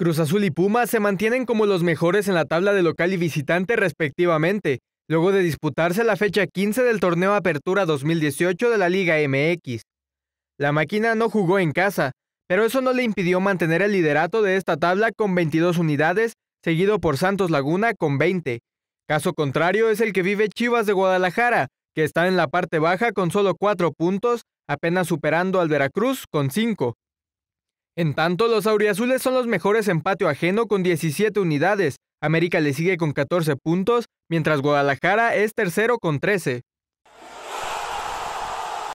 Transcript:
Cruz Azul y Puma se mantienen como los mejores en la tabla de local y visitante respectivamente, luego de disputarse la fecha 15 del torneo Apertura 2018 de la Liga MX. La máquina no jugó en casa, pero eso no le impidió mantener el liderato de esta tabla con 22 unidades, seguido por Santos Laguna con 20. Caso contrario es el que vive Chivas de Guadalajara, que está en la parte baja con solo 4 puntos, apenas superando al Veracruz con 5. En tanto, los auriazules son los mejores en patio ajeno con 17 unidades. América le sigue con 14 puntos, mientras Guadalajara es tercero con 13.